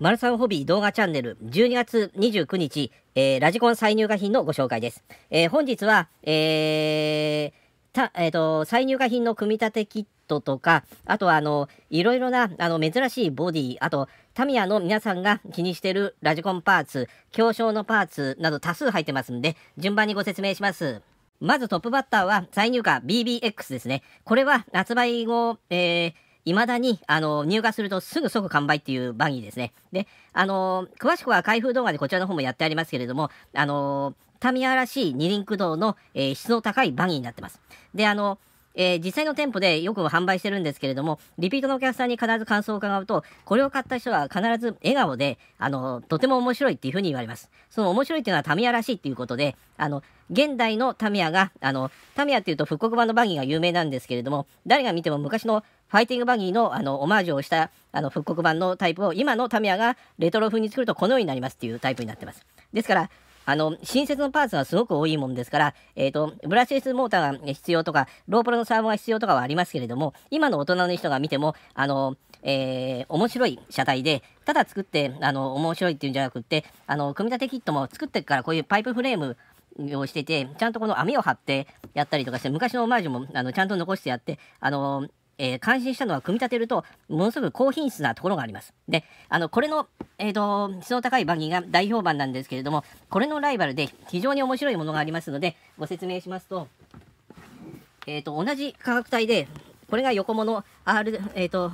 マルサンホビー動画チャンネル12月29日、えー、ラジコン再入荷品のご紹介です。えー、本日は、えー、た、えっ、ー、と、再入荷品の組み立てキットとか、あとはあの、いろいろな、あの、珍しいボディ、あと、タミヤの皆さんが気にしてるラジコンパーツ、強小のパーツなど多数入ってますんで、順番にご説明します。まずトップバッターは再入荷 BBX ですね。これは発売後、えー、いまだに、あの、入荷するとすぐ即完売っていうバギーですね。で、あの、詳しくは開封動画でこちらの方もやってありますけれども、あの、タミヤらしい二輪駆動の、えー、質の高いバギーになってます。で、あの、えー、実際の店舗でよく販売してるんですけれども、リピートのお客さんに必ず感想を伺うと、これを買った人は必ず笑顔で、あの、とても面白いっていうふうに言われます。その面白いっていうのはタミヤらしいっていうことで、あの、現代のタミヤが、あの、タミヤっていうと復刻版のバギーが有名なんですけれども、誰が見ても昔のファイティングバギーのあのオマージュをしたあの復刻版のタイプを今のタミヤがレトロ風に作るとこのようになりますっていうタイプになってます。ですから、あの、新設のパーツがすごく多いもんですから、えっ、ー、と、ブラシレスモーターが必要とか、ロープロのサーンが必要とかはありますけれども、今の大人の人が見ても、あの、えー、面白い車体で、ただ作って、あの、面白いっていうんじゃなくって、あの、組み立てキットも作ってからこういうパイプフレーム、をしてて、ちゃんとこの網を張ってやったりとかして、昔のオマージュもあのちゃんと残してやって、あのえー、感心したのは組み立てると、ものすごく高品質なところがあります。で、あの、これの、えっ、ー、と、質の高いバギーが 大評判なんですけれども、これのライバルで非常に面白いものがありますので、ご説明しますと、えっ、ー、と、同じ価格帯で、これが横物 R、えっ、と、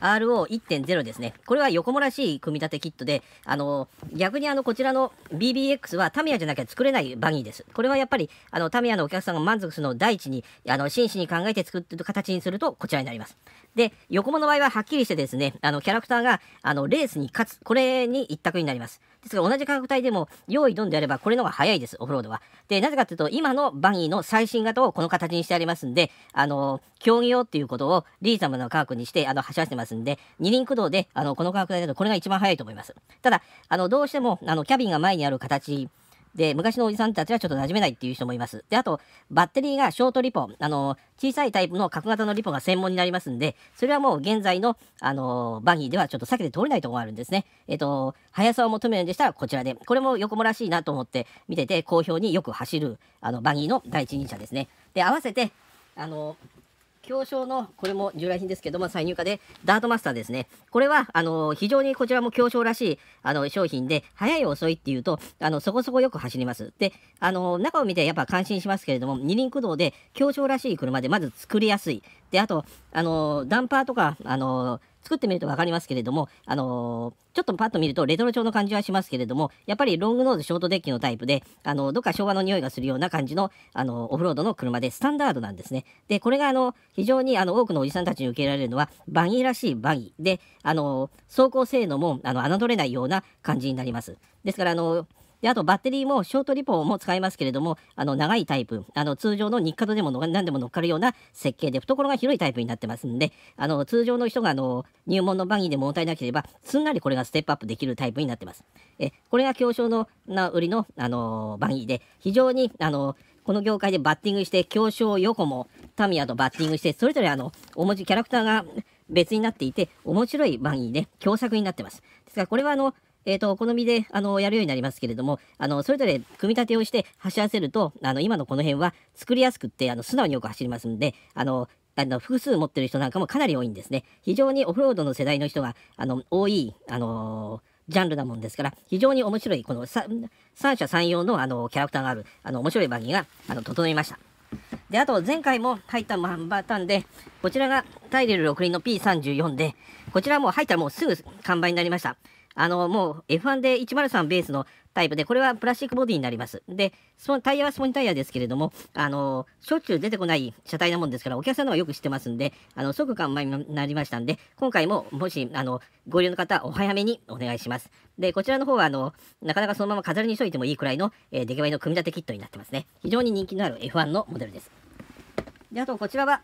RO1.0 ですね。これは横もらしい組み立てキットで、あの、逆にあの、こちらの BBX はタミヤじゃなきゃ作れないバギーです。これはやっぱり、あの、タミヤのお客さんが満足するのを第一に、あの、真摯に考えて作ってる形にすると、こちらになります。で、横物の場合ははっきりしてですね、あの、キャラクターが、あの、レースに勝つ。これに一択になります。ですが同じ価格帯でも用意ドンであればこれの方が早いです、オフロードは。で、なぜかというと今のバギーの最新型をこの形にしてありますんで、あの、競技用っていうことをリーザナブルな価格にしてあの走らせてますんで、二輪駆動であのこの価格帯だとこれが一番早いと思います。ただ、あの、どうしてもあのキャビンが前にある形で、昔のおじさんたちはちょっと馴染めないっていう人もいます。で、あと、バッテリーがショートリポ、あの、小さいタイプの角型のリポが専門になりますんで、それはもう現在の、あの、バギーではちょっと避けて通れないところがあるんですね。えっと、速さを求めるんでしたらこちらで、これも横もらしいなと思って見てて、好評によく走る、あの、バギーの第一人者ですね。で、合わせて、あの、表彰の、これも従来品ですけども、再入荷で、ダートマスターですね。これは、あの、非常にこちらも強彰らしい、あの、商品で、早い遅いっていうと、あの、そこそこよく走ります。で、あの、中を見てやっぱ感心しますけれども、二輪駆動で、強彰らしい車で、まず作りやすい。で、あと、あの、ダンパーとか、あの、作ってみると分かりますけれども、あのー、ちょっとパッと見るとレトロ調の感じはしますけれども、やっぱりロングノーズショートデッキのタイプで、あのー、どっか昭和の匂いがするような感じの、あのー、オフロードの車で、スタンダードなんですね。で、これが、あの、非常に、あの、多くのおじさんたちに受け入れられるのは、バギーらしいバギーで、あの走行性能も、あの、侮れないような感じになります。ですから、あのであとバッテリーもショートリポも使いますけれどもあの長いタイプあの通常の日課とでも何でも乗っかるような設計で懐が広いタイプになってますんであの通常の人があの入門のバギーで問題なければすんなりこれがステップアップできるタイプになってます。えこれが強小のな売りの、あのバギーで非常に、あのこの業界でバッティングして強小横もタミヤとバッティングしてそれぞれあのお持ちキャラクターが別になっていて面白いバギーで、ね、共作になってます。ですからこれはあのえっ、ー、と、お好みで、あの、やるようになりますけれども、あの、それぞれ組み立てをして走らせると、あの、今のこの辺は作りやすくって、あの、素直によく走りますんで、あの、あの複数持ってる人なんかもかなり多いんですね。非常にオフロードの世代の人があの多い、あのー、ジャンルなもんですから、非常に面白い、この三者三様のあのキャラクターがある、あの面白い番組があの整いました。で、あと前回も入ったマンバータンで、こちらがタイレル6輪の P34 で、こちらも入ったらもうすぐ完売になりました。あの、もう F1 で103ベースのタイプで、これはプラスチックボディになります。で、そのタイヤはスポニタイヤですけれども、あの、しょっちゅう出てこない車体なもんですから、お客さんの方がよく知ってますんで、あの、即完売になりましたんで、今回も、もし、あの、ご利用の方、お早めにお願いします。で、こちらの方は、あの、なかなかそのまま飾りにしといてもいいくらいの、えー、出来栄えの組み立てキットになってますね。非常に人気のある F1 のモデルです。で、あと、こちらは、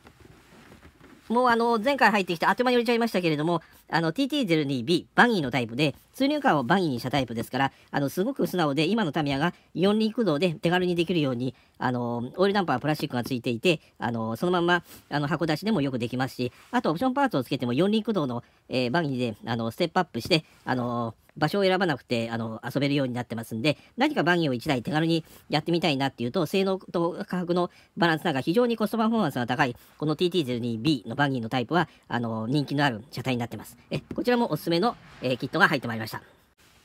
もうあの、前回入ってきて、あっという間に売れちゃいましたけれども、あの、TT02B、バギーのタイプで、通入感をバギーにしたタイプですから、あの、すごく素直で、今のタミヤが4輪駆動で手軽にできるように、あの、オイルダンパープラスチックがついていて、あの、そのまま、あの、箱出しでもよくできますし、あと、オプションパーツをつけても4輪駆動の、えー、バギーで、あの、ステップアップして、あのー場所を選ばなくてあの遊べるようになってますんで、何かバギーを1台手軽にやってみたいなっていうと、性能と価格のバランスなんか非常にコストパフォーマンスが高い、この TT02B のバギーのタイプは、あの人気のある車体になってます。えこちらもおすすめの、えー、キットが入ってまいりました。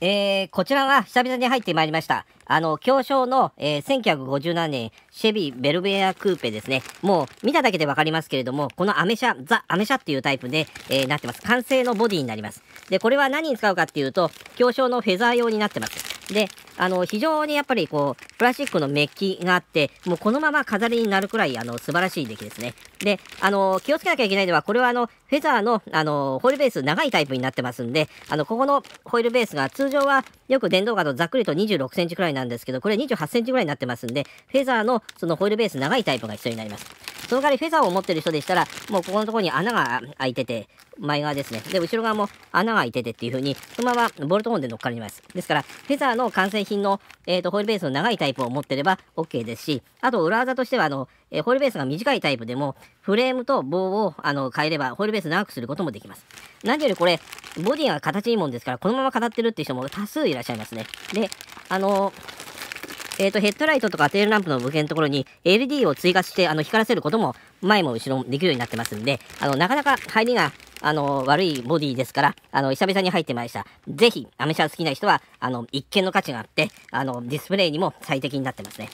えー、こちらは久々に入ってまいりました。あの、京商の、えー、1957年、シェビー・ベルベア・クーペですね。もう、見ただけでわかりますけれども、このアメ車、ザ・アメ車っていうタイプで、えー、なってます。完成のボディになります。で、これは何に使うかっていうと、京商のフェザー用になってます。で、あの、非常にやっぱりこう、プラスチックのメッキがあって、もうこのまま飾りになるくらい、あの、素晴らしい出来ですね。で、あの、気をつけなきゃいけないのは、これはあの、フェザーの、あの、ホイールベース長いタイプになってますんで、あの、ここのホイールベースが通常は、よく電動ガードざっくりと26センチくらいなんですけど、これ28センチくらいになってますんで、フェザーのそのホイールベース長いタイプが必要になります。その代わりフェザーを持ってる人でしたら、もうここのところに穴が開いてて、前側ですね。で、後ろ側も穴が開いててっていう風に、そのままボルトホンで乗っかります。ですから、フェザーの完成品の、えーと、とホイールベースの長いタイプを持ってれば OK ですし、あと裏技としては、あの、えー、ホイールベースが短いタイプでも、フレームと棒をあの変えれば、ホイールベース長くすることもできます。何よりこれ、ボディが形いいもんですから、このまま語ってるっていう人も多数いらっしゃいますね。で、あのーえっ、と、ヘッドライトとかテールランプの部品のところに LED を追加して、あの、光らせることも、前も後ろもできるようになってますんで、あの、なかなか入りが、あの、悪いボディですから、あの、久々に入ってまいりました。ぜひ、アメ車好きな人は、あの、一見の価値があって、あの、ディスプレイにも最適になってますね。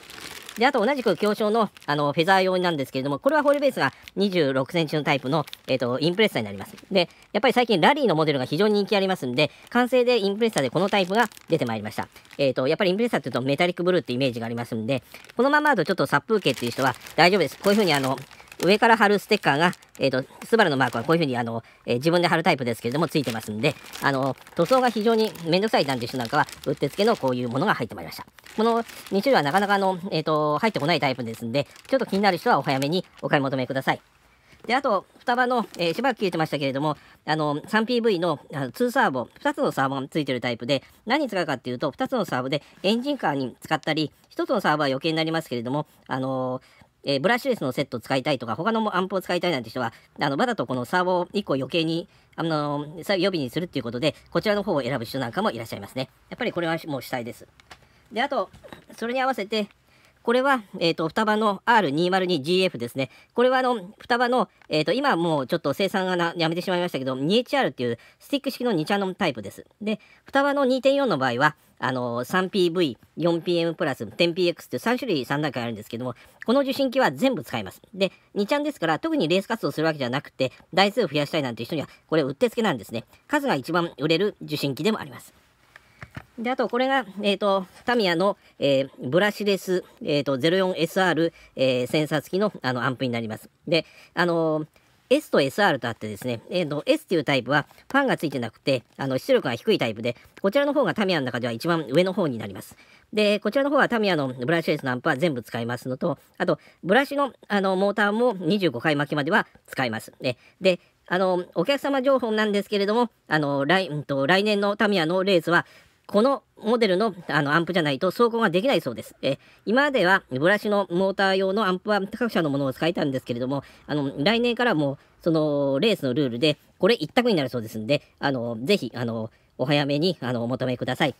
で、あと同じく強調の、あの、フェザー用なんですけれども、これはホールベースが26センチのタイプの、えっ、ー、と、インプレッサーになります。で、やっぱり最近ラリーのモデルが非常に人気ありますんで、完成でインプレッサーでこのタイプが出てまいりました。えっ、ー、と、やっぱりインプレッサーって言うとメタリックブルーってイメージがありますんで、このままだとちょっと殺風景っていう人は大丈夫です。こういうふうにあの、上から貼るステッカーが、えっ、ー、と、スバルのマークはこういうふうに、あの、えー、自分で貼るタイプですけれども、ついてますんで、あの、塗装が非常にめんどくさいなんて人なんかは、うってつけのこういうものが入ってまいりました。この2種類はなかなかの、えっ、ー、と、入ってこないタイプですんで、ちょっと気になる人はお早めにお買い求めください。で、あと、双葉の、えー、しばらく切れてましたけれども、あの、3PV のあの2サーボ、2つのサーボがついてるタイプで、何に使うかっていうと、2つのサーボでエンジンカーに使ったり、1つのサーボは余計になりますけれども、あのーえー、ブラッシュレスのセットを使いたいとか、他のアンプを使いたいなんて人は、あの、わざとこのサーボを1個余計に、あのー、予備にするっていうことで、こちらの方を選ぶ人なんかもいらっしゃいますね。やっぱりこれはもう主体です。で、あと、それに合わせて、これは、えっ、ー、と、双葉の R202GF ですね。これはあの、双葉の、えっ、ー、と、今もうちょっと生産がなやめてしまいましたけど、2HR っていうスティック式の2チャンのタイプです。で、双葉の2.4の場合は、あの、3PV、4PM プラス、10PX って3種類3段階あるんですけども、この受信機は全部使います。で、2ちゃんですから、特にレース活動するわけじゃなくて、台数を増やしたいなんて人には、これうってつけなんですね。数が一番売れる受信機でもあります。で、あと、これが、えっ、ー、と、タミヤの、えー、ブラシレス、えっ、ー、と、04SR、えー、センサー付きの、あの、アンプになります。で、あのー S と SR とあってですね、えー、と S っていうタイプはファンが付いてなくて、あの出力が低いタイプで、こちらの方がタミヤの中では一番上の方になります。で、こちらの方はタミヤのブラシレスのアンプは全部使いますのと、あと、ブラシのあのモーターも25回巻きまでは使います。で、あの、お客様情報なんですけれども、あの、来,、うん、と来年のタミヤのレースは、このモデルのあのアンプじゃないと走行ができないそうです。え今まではブラシのモーター用のアンプは各社のものを使えたんですけれども、あの来年からもそのレースのルールでこれ一択になるそうですんで、あのぜひあのお早めにあのお求めください。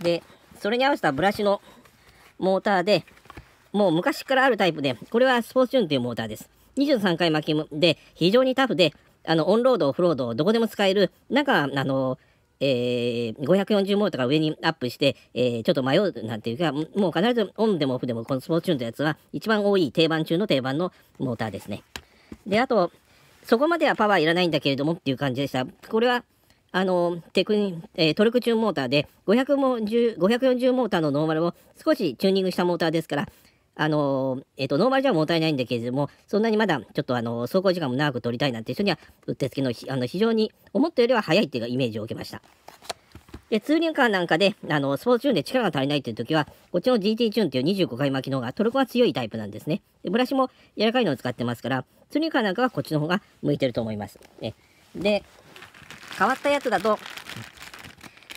で、それに合わせたブラシのモーターで、もう昔からあるタイプで、これはスポーツチューンというモーターです。23回巻きで非常にタフで、あの、オンロード、オフロード、どこでも使える、中、あの、えー、540モートが上にアップして、えー、ちょっと迷うなんていうか、もう必ずオンでもオフでもこのスポーツチューンのやつは一番多い定番中の定番のモーターですね。で、あと、そこまではパワーいらないんだけれどもっていう感じでした。これは、あのテクニ、えー、トルクチューンモーターで500も540モーターのノーマルを少しチューニングしたモーターですからあの、えっ、と、ノーマルじゃもったいないんだけれども、そんなにまだちょっとあの、走行時間も長く取りたいなんて人には、うってつけの、あの、非常に思ったよりは早いっていうイメージを受けました。で、ツーリングカーなんかで、あの、スポーツチューンで力が足りないっていう時は、こっちの GT チューンっていう25回巻きの方がトルコが強いタイプなんですね。で、ブラシも柔らかいのを使ってますから、ツーリングカーなんかはこっちの方が向いてると思います。ね、で、変わったやつだと、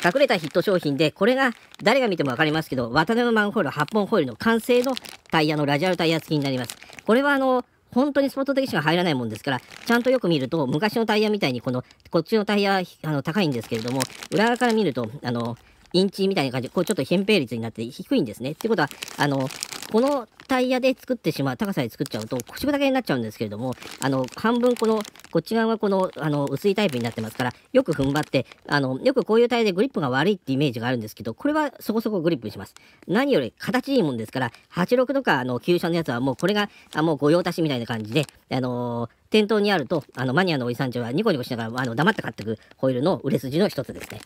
隠れたヒット商品で、これが誰が見てもわかりますけど、渡辺マンホール8本ホイールの完成のタイヤのラジアルタイヤ付きになります。これはあの、本当にスポット的しか入らないもんですから、ちゃんとよく見ると、昔のタイヤみたいに、この、こっちのタイヤ、あの、高いんですけれども、裏側から見ると、あの、インチみたいな感じで、こうちょっと扁平率になって低いんですね。っていうことは、あの、このタイヤで作ってしまう、高さで作っちゃうと、腰ぶだけになっちゃうんですけれども、あの、半分この、こっち側はこの、あの、薄いタイプになってますから、よく踏ん張って、あの、よくこういうタイヤでグリップが悪いってイメージがあるんですけど、これはそこそこグリップします。何より形いいもんですから、86とか、あの、旧車のやつはもうこれが、あもう御用達みたいな感じで、あのー、店頭にあると、あの、マニアのおじさんちはニコニコしながら、あの、黙って買ってくホイールの売れ筋の一つですね。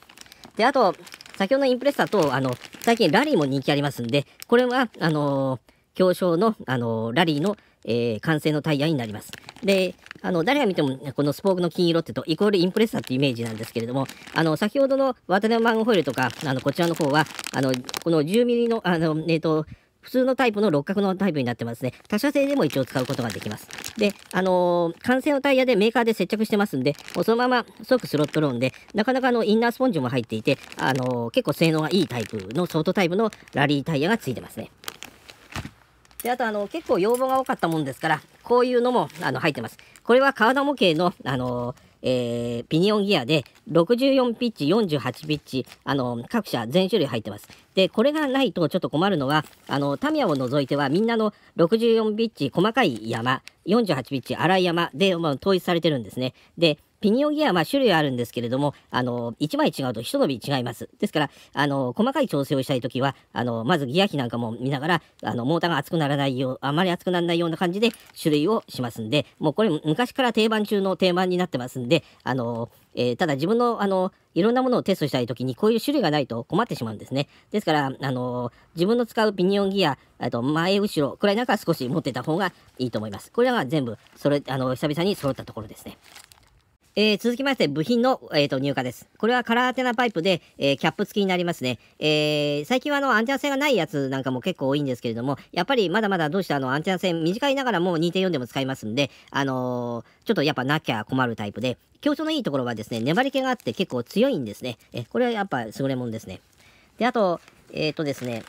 で、あと、先ほどのインプレッサーと、あの、最近ラリーも人気ありますんで、これは、あのー、表彰の、あのー、ラリーの、えー、完成のタイヤになります。で、あの、誰が見ても、このスポークの金色ってと、イコールインプレッサーっていうイメージなんですけれども、あの、先ほどの渡辺マンホイールとか、あの、こちらの方は、あの、この10ミリの、あの、えっ、と、普通のタイプの六角のタイプになってますね。他社製でも一応使うことができます。で、あのー、完成のタイヤでメーカーで接着してますんで、もうそのまま即スロットローンで、なかなかあのインナースポンジも入っていて、あのー、結構性能がいいタイプのソートタイプのラリータイヤがついてますね。で、あとあの、結構要望が多かったもんですから、こういうのも、あの、入ってます。これは体模型の、あのー、えー、ピニオンギアで64ピッチ、48ピッチ、あの、各社全種類入ってます。で、これがないとちょっと困るのは、あの、タミヤを除いてはみんなの64ピッチ細かい山、48ピッチ荒い山で、まあ、統一されてるんですね。で、ピニオンギアは種類あるんですけれども、あの、1枚違うと一伸び違います。ですから、あの、細かい調整をしたいときは、あの、まずギア比なんかも見ながら、あの、モーターが熱くならないよう、あまり熱くならないような感じで種類をしますんで、もうこれ昔から定番中の定番になってますんで、あの、えー、ただ自分の、あの、いろんなものをテストしたいときに、こういう種類がないと困ってしまうんですね。ですから、あの、自分の使うピニオンギア、あと前後ろ、くらいなんか少し持ってた方がいいと思います。これらが全部、それ、あの、久々に揃ったところですね。えー、続きまして、部品の、えーと、入荷です。これはカラーアテナパイプで、えー、キャップ付きになりますね。えー、最近はあのアンテナ線がないやつなんかも結構多いんですけれども、やっぱりまだまだどうしてあのアンテナ線短いながらも2.4でも使いますんで、あのちょっとやっぱなきゃ困るタイプで、強調のいいところはですね、粘り気があって結構強いんですね。えこれはやっぱ優れもんですね。で、あと、えっ、とですね、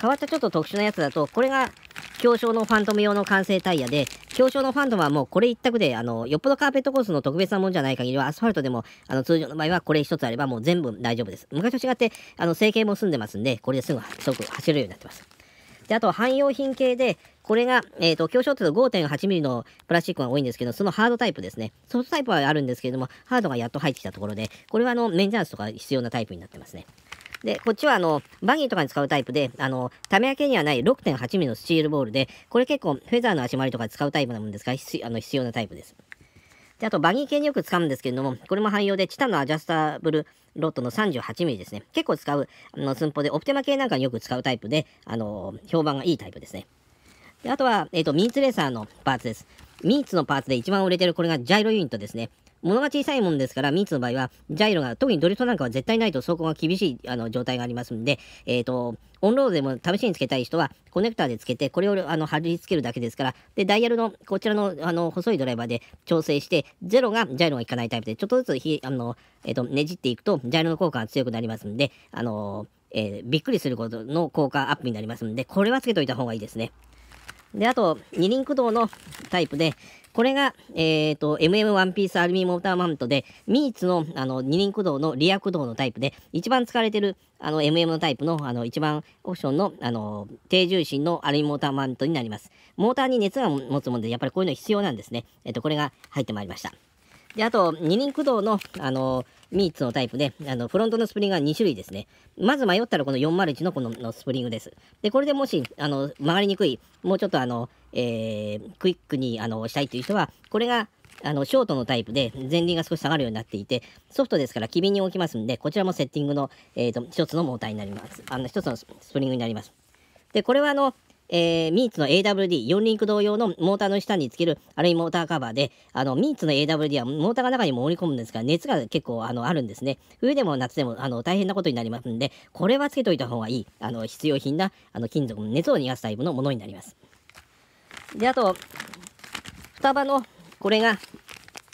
変わったちょっと特殊なやつだと、これが強小のファントム用の完成タイヤで、強小のファントムはもうこれ一択で、あの、よっぽどカーペットコースの特別なもんじゃない限りは、アスファルトでも、あの、通常の場合はこれ一つあればもう全部大丈夫です。昔と違って、あの、成形も済んでますんで、これですぐ、すごく走れるようになってます。で、あと、汎用品系で、これが、えっ、ー、と、強小っていうと 5.8mm のプラスチックが多いんですけど、そのハードタイプですね。ソフトタイプはあるんですけれども、ハードがやっと入ってきたところで、これはあの、メンテナンスとか必要なタイプになってますね。で、こっちはあの、バギーとかに使うタイプで、あの、ためやけにはない 6.8mm のスチールボールで、これ結構フェザーの足回りとか使うタイプなもんですが、必あの必要なタイプです。で、あとバギー系によく使うんですけれども、これも汎用でチタンのアジャスタブルロットの 38mm ですね。結構使うあの寸法で、オプテマ系なんかによく使うタイプで、あの、評判がいいタイプですね。であとは、えっ、ー、と、ミーツレーサーのパーツです。ミーツのパーツで一番売れてるこれがジャイロユニットですね。物が小さいもんですから、ミンツの場合は、ジャイロが、特にドリフトなんかは絶対ないと走行が厳しいあの状態がありますんで、えっ、ー、と、オンロードでも試しにつけたい人は、コネクターでつけて、これをあの貼り付けるだけですから、で、ダイヤルの、こちらのあの細いドライバーで調整して、0がジャイロが効かないタイプで、ちょっとずつひあの、えっ、ー、と、ねじっていくと、ジャイロの効果が強くなりますんで、あのー、えびっくりすることの効果アップになりますんで、これはつけといた方がいいですね。で、あと、二輪駆動のタイプで、これが、えっ、ー、と、MM1 ピースアルミモーターマウントで、ミーツの、あの、二輪駆動のリア駆動のタイプで、一番使われてる、あの、MM のタイプの、あの、一番オプションの、あの、低重心のアルミモーターマウントになります。モーターに熱が持つもので、やっぱりこういうの必要なんですね。えっ、ー、と、これが入ってまいりました。で、あと、二輪駆動の、あの3つのタイプで、あの、フロントのスプリングは2種類ですね。まず迷ったらこの401のこののスプリングです。で、これでもし、あの、曲がりにくい、もうちょっとあの、えー、クイックに、あの、したいという人は、これが、あの、ショートのタイプで、前輪が少し下がるようになっていて、ソフトですから機敏に置きますんで、こちらもセッティングの、えっ、ー、と、一つのモーターになります。あの、一つのスプリングになります。で、これはあの、えー、ミーツの AWD4 リンク同様のモーターの下につけるアルミモーターカバーであのミーツの AWD はモーターが中に潜り込むんですが熱が結構あのあるんですね冬でも夏でもあの大変なことになりますんでこれはつけといた方がいいあの必要品なあの金属の熱を逃がすタイプのものになりますであと双葉のこれが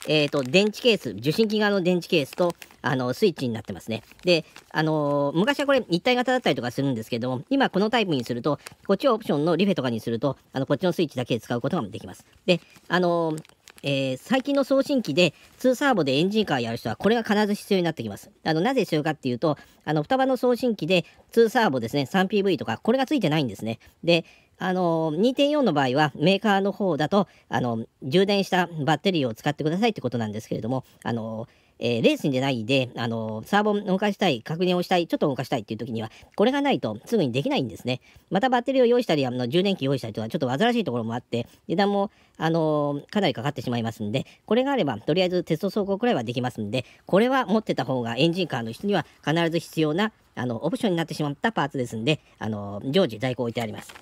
えっ、ー、と電池ケース受信機側の電池ケースとあの、スイッチになってますね。で、あのー、昔はこれ一体型だったりとかするんですけども、今このタイプにすると、こっちをオプションのリフェとかにすると、あの、こっちのスイッチだけで使うことができます。で、あのーえー、最近の送信機で2サーボでエンジンカーやる人はこれが必ず必要になってきます。あのなぜ必要かっていうと、あの双葉の送信機で2サーボですね、3PV とか、これがついてないんですね。で、あの2.4の場合はメーカーの方だとあの充電したバッテリーを使ってくださいってことなんですけれども、あのえー、レースに出ないで、あのー、サーボン動かしたい、確認をしたい、ちょっと動かしたいっていう時には、これがないとすぐにできないんですね。またバッテリーを用意したり、あの充電器用意したりとはちょっと煩わしいところもあって、値段も、あのー、かなりかかってしまいますんで、これがあれば、とりあえずテスト走行くらいはできますんで、これは持ってた方がエンジンカーの人には必ず必要な、あの、オプションになってしまったパーツですんで、あの常時在庫置いてあります。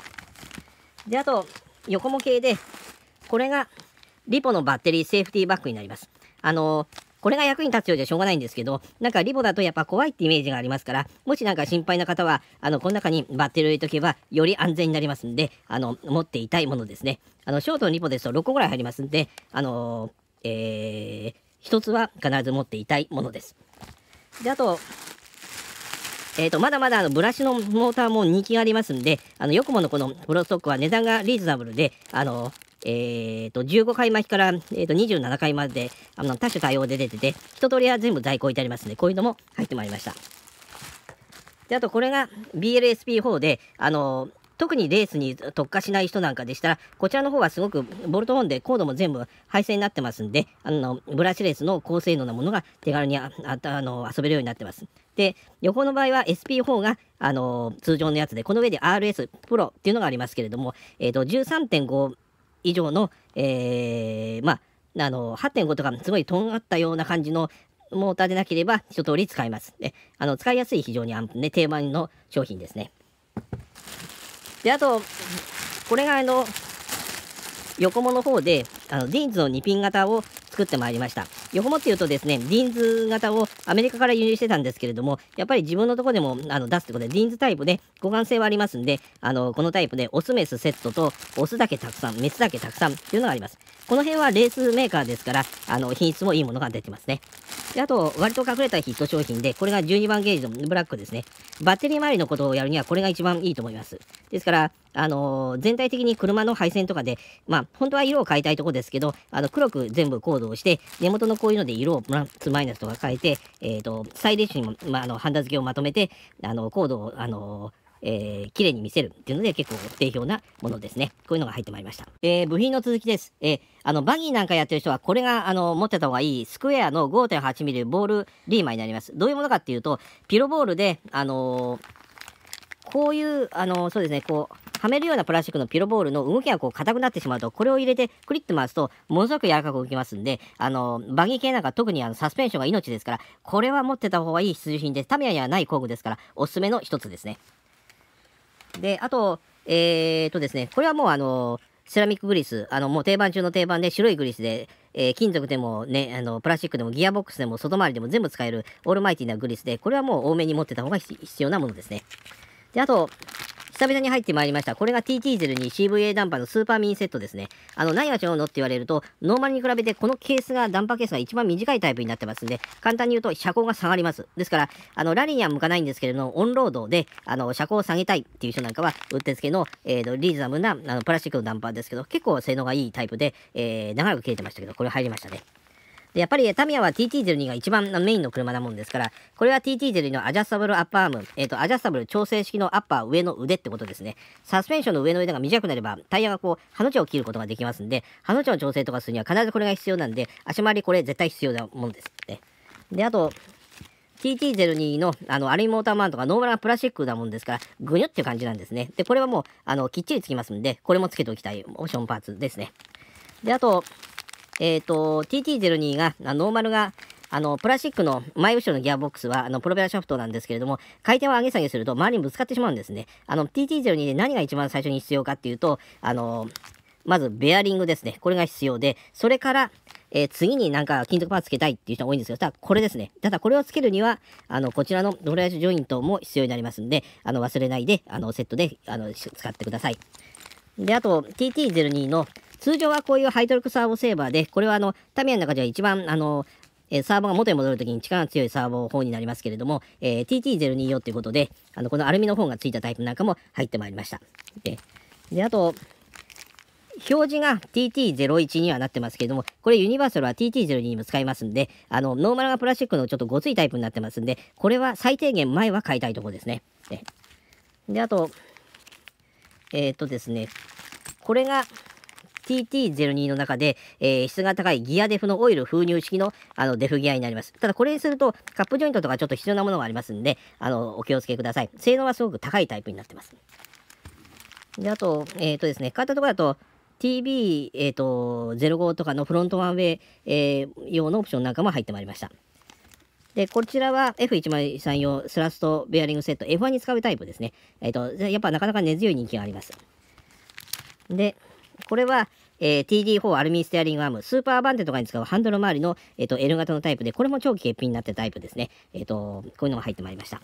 で、あと、横模型で、これが、リポのバッテリーセーフティーバッグになります。あのー、これが役に立つようじゃしょうがないんですけど、なんかリボだとやっぱ怖いってイメージがありますから、もしなんか心配な方は、あの、この中にバッテリーを入れとけば、より安全になりますんで、あの、持っていたいものですね。あの、ショートのリボですと6個ぐらい入りますんで、あのえー、一つは必ず持っていたいものです。で、あと、えーと、まだまだあのブラシのモーターも人気がありますんで、あのヨコモのこのプロストックは値段がリーズナブルで、あのえー、と15回巻きから、えー、と27回まであの多種多様で出てて一通りは全部在庫いてありますのでこういうのも入ってまいりましたであとこれが BLSP4 であの特にレースに特化しない人なんかでしたら、こちらの方はすごくボルトオンでコードも全部配線になってますんで、あのブラシレースの高性能なものが手軽にあの遊べるようになってます。で、横の場合は SP4 があの通常のやつで、この上で RS プロっていうのがありますけれども、えーと、13.5以上の、えー、まあ、あの、8.5とかすごいとんがったような感じのモーターでなければ一通り使えます。ね、あの、使いやすい非常に安分で定番の商品ですね。で、あと、これがあの、横もの方で、あの、ジーンズの2ピン型を作ってまいりました。横もっていうとですね、ディーンズ型をアメリカから輸入してたんですけれども、やっぱり自分のとこでもあの出すってことで、ディーンズタイプで互換性はありますんで、あのこのタイプでオスメスセットと、オスだけたくさん、メスだけたくさんっていうのがあります。この辺はレースメーカーですから、あの、品質もいいものが出てますね。で、あと、割と隠れたヒット商品で、これが12番ゲージのブラックですね。バッテリー周りのことをやるには、これが一番いいと思います。ですから、あのー、全体的に車の配線とかで、まあ、本当は色を変えたいとこですけど、あの、黒く全部コードをして、根元のこういうので色をプラスマイナスとか変えて、えっ、ー、と、最シ値にも、まあ、あの、ハンダ付けをまとめて、あの、コードを、あのーえー、綺麗に見せるっていうので結構定評なものですね。こういうのが入ってまいりました。えー、部品の続きです。えー、あの、バギーなんかやってる人はこれが、あの、持ってた方がいいスクエアの 5.8mm ボールリーマーになります。どういうものかっていうと、ピロボールで、あのこういう、あのそうですね、こう、はめるようなプラスチックのピロボールの動きがこう硬くなってしまうと、これを入れてクリッと回すと、ものすごく柔らかく動きますんで、あの、バギー系なんか特にあのサスペンションが命ですから、これは持ってた方がいい必需品です。タミヤにはない工具ですから、おすすめの一つですね。で、あと、えー、っとですね、これはもうあの、セラミックグリス、あの、もう定番中の定番で白いグリスで、えー、金属でもね、あの、プラスチックでもギアボックスでも外回りでも全部使えるオールマイティなグリスで、これはもう多めに持ってた方が必要なものですね。で、あと、久々に入ってまいりました。これが TT02CVA ダンパーのスーパーミニセットですね。あの、何が違うのって言われると、ノーマルに比べてこのケースが、ダンパーケースが一番短いタイプになってますんで、簡単に言うと車高が下がります。ですから、あの、ラリーには向かないんですけれども、オンロードで、あの、車高を下げたいっていう人なんかは、うってつけの、えー、と、リーズナブルな、あの、プラスチックのダンパーですけど、結構性能がいいタイプで、えー、長く切れてましたけど、これ入りましたね。で、やっぱりタミヤは TT02 が一番メインの車だもんですから、これは TT02 のアジャスタブルアッパーアーム、えっ、ー、と、アジャスタブル調整式のアッパー上の腕ってことですね。サスペンションの上の腕が短くなれば、タイヤがこう、ハの字を切ることができますんで、ハの字の調整とかするには必ずこれが必要なんで、足回りこれ絶対必要なもんですね。で、あと、TT02 のあのアルミモーターマウントがノーマルなプラスチックだもんですから、ぐにゅっていう感じなんですね。で、これはもう、あの、きっちりつきますんで、これもつけておきたいオプションパーツですね。で、あと、えっ、ー、と、TT02 が、ノーマルが、あの、プラスチックの前後ろのギアボックスは、あの、プロペラシャフトなんですけれども、回転を上げ下げすると周りにぶつかってしまうんですね。あの、TT02 で何が一番最初に必要かっていうと、あの、まずベアリングですね。これが必要で、それから、えー、次になんか金属パーツつけたいっていう人が多いんですけど、ただこれですね。ただこれをつけるには、あの、こちらのドライアシュジョイントも必要になりますんで、あの、忘れないで、あの、セットで、あの、使ってください。で、あと、TT02 の、通常はこういうハイドロックサーボセーバーで、これはあの、タミヤの中では一番、あの、えサーバーが元に戻るときに力の強いサーボの方になりますけれども、えー、TT024 ということで、あの、このアルミの方が付いたタイプなんかも入ってまいりました。で、であと、表示が TT01 にはなってますけれども、これユニバーサルは TT02 にも使いますんで、あの、ノーマルがプラスチックのちょっとごついタイプになってますんで、これは最低限前は買いたいところですね。で、であと、えー、っとですね、これが、TT02 の中で、えー、質が高いギアデフのオイル封入式のあのデフギアになります。ただこれにするとカップジョイントとかちょっと必要なものがありますんで、あの、お気をつけください。性能はすごく高いタイプになってます。で、あと、えっ、ー、とですね、買ったところだと、TB05、えと、05とかのフロントワンウェイ、えー、用のオプションなんかも入ってまいりました。で、こちらは F103 用スラストベアリングセット F1 に使うタイプですね。えっ、ー、と、やっぱなかなか根強い人気があります。で、これは、えー、TD4 アルミステアリングアーム、スーパーバンテとかに使うハンドル周りの、えーと、L 型のタイプで、これも長期欠品になってるタイプですね。えっ、ー、と、こういうのが入ってまいりました。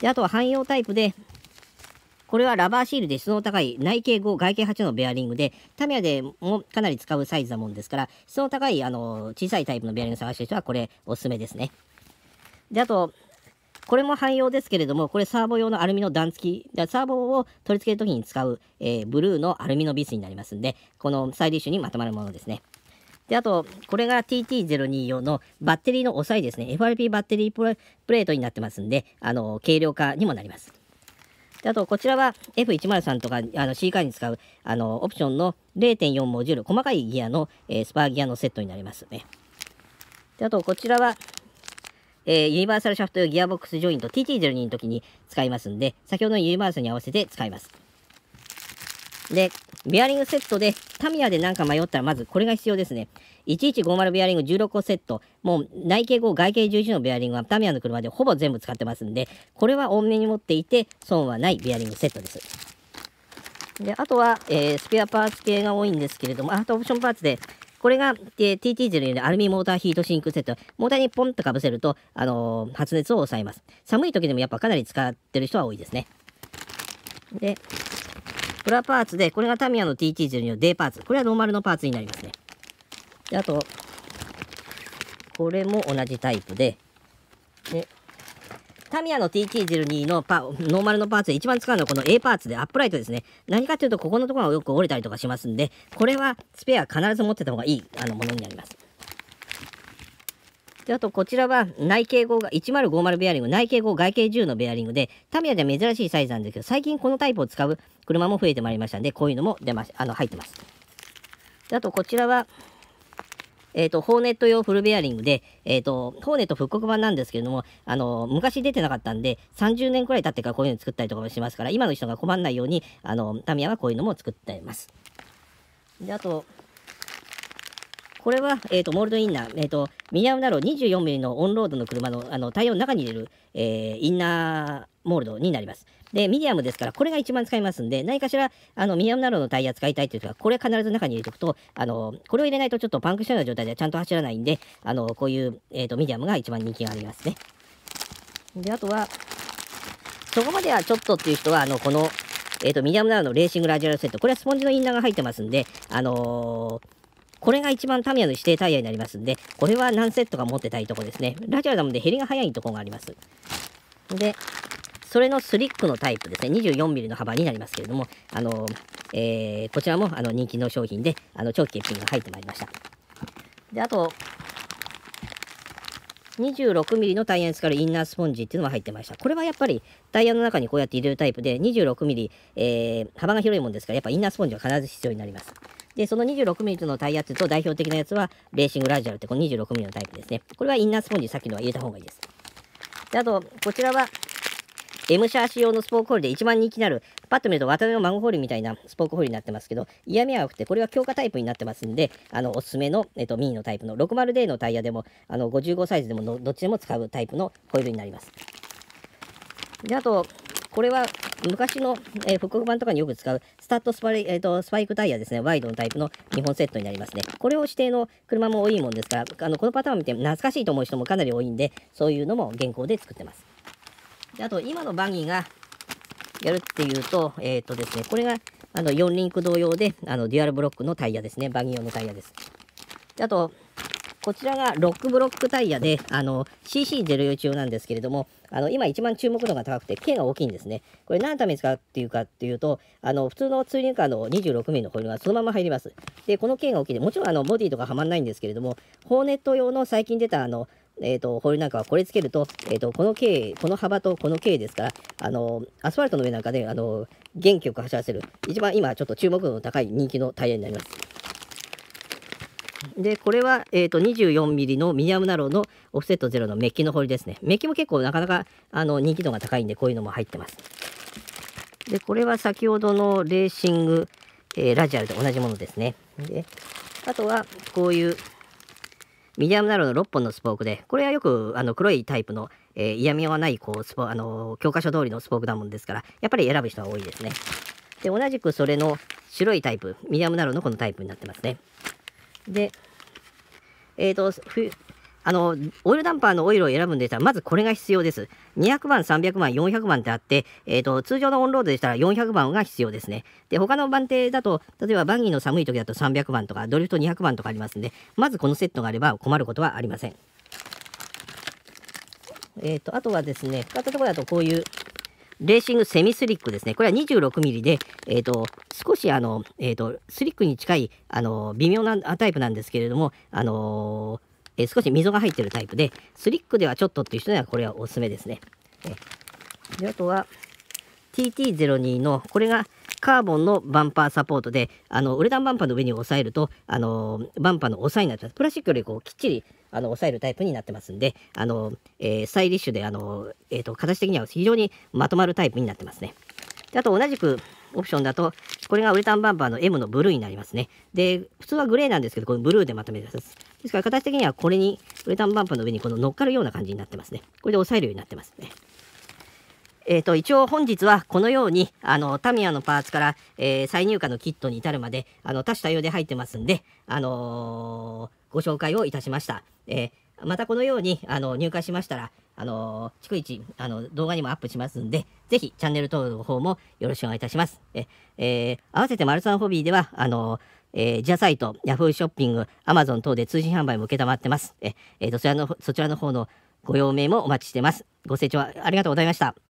で、あとは汎用タイプで、これはラバーシールで質の高い内径5、外径8のベアリングで、タミヤでもかなり使うサイズだもんですから、質の高い、あの、小さいタイプのベアリング探してる人はこれおすすめですね。で、あと、これも汎用ですけれども、これサーボ用のアルミの段付き、サーボを取り付けるときに使う、えー、ブルーのアルミのビスになりますんで、このサイディッシュにまとまるものですね。で、あと、これが TT024 のバッテリーの押さえですね。FRP バッテリープレートになってますんで、あの、軽量化にもなります。で、あと、こちらは F103 とかあの C カーに使う、あの、オプションの0.4モジュール、細かいギアの、えー、スパーギアのセットになりますね。で、あと、こちらはえー、ユニバーサルシャフトギアボックスジョイント TT02 の時に使いますんで、先ほどのユニバーサルに合わせて使います。で、ベアリングセットで、タミヤでなんか迷ったら、まずこれが必要ですね。1150ベアリング16個セット。もう内径5、外径11のベアリングはタミヤの車でほぼ全部使ってますんで、これは多めに持っていて、損はないベアリングセットです。で、あとは、えー、スペアパーツ系が多いんですけれども、あとオプションパーツで、これが、えー、TT0 のアルミモーターヒートシンクセット。モーターにポンとかぶせると、あのー、発熱を抑えます。寒い時でもやっぱかなり使ってる人は多いですね。で、プラパーツで、これがタミヤの TT12 の D パーツ。これはノーマルのパーツになりますね。であと、これも同じタイプで、タミヤの TT02 のパノーマルのパーツで一番使うのはこの A パーツでアップライトですね。何かというと、ここのところがよく折れたりとかしますんで、これはスペア必ず持ってた方がいいあのものになります。で、あとこちらは内径5が、1050ベアリング、内径5外径10のベアリングで、タミヤでは珍しいサイズなんですけど、最近このタイプを使う車も増えてまいりましたんで、こういうのも出まし、あの、入ってます。で、あとこちらは、えっ、ー、と、ホーネット用フルベアリングで、えっ、ー、と、ホーネット復刻版なんですけれども、あの、昔出てなかったんで、30年くらい経ってからこういうの作ったりとかもしますから、今の人が困んないように、あの、タミヤはこういうのも作ってます。で、あと、これは、えーと、モールドインナー、えーと、ミニアムナロー24 m m のオンロードの車のあのタイヤの中に入れる、えー、インナーモールドになります。で、ミディアムですから、これが一番使いますんで、何かしら、あの、ミディアムナローのタイヤ使いたいという人は、これ必ず中に入れておくと、あの、これを入れないとちょっとパンクしたような状態ではちゃんと走らないんで、あの、こういう、えっ、ー、と、ミディアムが一番人気がありますね。で、あとは、そこまではちょっとっていう人は、あの、この、えっ、ー、と、ミディアムナローのレーシングラジアルセット、これはスポンジのインナーが入ってますんで、あのーこれが一番タミヤの指定タイヤになりますんで、これは何セットか持ってたいとこですね。ラジラダムで減りが早いとこがあります。で、それのスリックのタイプですね。24mm の幅になりますけれども、あの、えー、こちらもあの人気の商品で、あの長期欠品が入ってまいりました。で、あと、26mm のタイヤに使うインナースポンジっていうのが入ってました。これはやっぱりタイヤの中にこうやって入れるタイプで、26mm、えー、幅が広いもんですから、やっぱインナースポンジは必ず必要になります。で、その 26mm のタイヤっていうと代表的なやつは、レーシングラジャルってこの 26mm のタイプですね。これはインナースポンジ、さっきのは入れた方がいいです。で、あと、こちらは、M シャー仕様のスポークホールで一番人気のなる、パッと見ると綿辺のマンホールみたいなスポークホールになってますけど、嫌味は良くて、これは強化タイプになってますんで、あの、おすすめの、えっと、ミニのタイプの 60D のタイヤでも、あの、55サイズでもどっちでも使うタイプのホイールになります。で、あと、これは昔の、えー、復刻版とかによく使うスタッドスパイ,、えーと、とスパイクタイヤですね、ワイドのタイプの2本セットになりますね。これを指定の車も多いもんですから、あのこのパターンを見て懐かしいと思う人もかなり多いんで、そういうのも現行で作ってます。であと、今のバギーがやるっていうと、えっ、ー、とですね、これがあの4輪駆動用で、あのデュアルブロックのタイヤですね、バギー用のタイヤです。であと、こちらがロックブロックタイヤで、あの、CC04 用なんですけれども、あの、今一番注目度が高くて、径が大きいんですね。これ何のために使うっていうかっていうと、あの、普通のツーリングカーの26ミリのホイールがそのまま入ります。で、この径が大きいで、もちろんあの、ボディとかはまんないんですけれども、ホーネット用の最近出たあの、えーと、ホイールなんかはこれつけると,、えーと、この径この幅とこの径ですからあのアスファルトの上なんかで、ね、あの元気よく走らせる一番今ちょっと注目度の高い人気のタイヤになります。で、これは、えーと、24mm のミニアムナローのオフセットゼロのメッキの彫りですね。メッキも結構なかなかあの人気度が高いんで、こういうのも入ってます。で、これは先ほどのレーシング、えー、ラジアルと同じものですね。で、あとはこういうミディアムナローの6本のスポークで、これはよくあの黒いタイプの、えー、嫌味はないこうスポあの教科書通りのスポークだもんですから、やっぱり選ぶ人は多いですね。で、同じくそれの白いタイプ、ミディアムナローのこのタイプになってますね。で、えっ、ー、と、あの、オイルダンパーのオイルを選ぶんでしたら、まずこれが必要です。200番、300番、400番ってあって、えっ、ー、と、通常のオンロードでしたら400番が必要ですね。で、他の番手だと、例えばバギーの寒い時だと300番とか、ドリフト200番とかありますんで、まずこのセットがあれば困ることはありません。えっ、ー、と、あとはですね、使ったところだとこういう、レーシングセミスリックですね。これは 26mm で、えーと、少しあの、えーと、スリックに近いあの微妙なタイプなんですけれども、あのー、えー、少し溝が入ってるタイプで、スリックではちょっとっていう人にはこれはおすすめですね。であとは TT02 のこれがカーボンのバンパーサポートであのウレタンバンパーの上に押さえるとあのバンパーの押さえになっちゃうプラスチックよりこうきっちりあの、抑えるタイプになってますんで、あの、えー、スタイリッシュで、あの、えっ、ー、と、形的には非常にまとまるタイプになってますね。であと、同じく、オプションだと、これがウレタンバンパーの M のブルーになりますね。で、普通はグレーなんですけど、このブルーでまとめてます。ですから、形的にはこれに、ウレタンバンパーの上にこの乗っかるような感じになってますね。これで押さえるようになってますね。えーと、と一応本日はこのようにあのタミヤのパーツから、えー、再入荷のキットに至るまであの多種多様で入ってますんで、あのーご紹介をいたしました。えー、またこのようにあの入荷しましたら、あの逐一あの動画にもアップしますんで、ぜひチャンネル登録の方もよろしくお願いいたします。ええー、合わせてマルサンホビーでは、あのえー、自サイト、Yahoo ショッピング、Amazon 等で通信販売も承ってます。ええー、そちらのそちらの方のご用命もお待ちしてます。ご清聴ありがとうございました。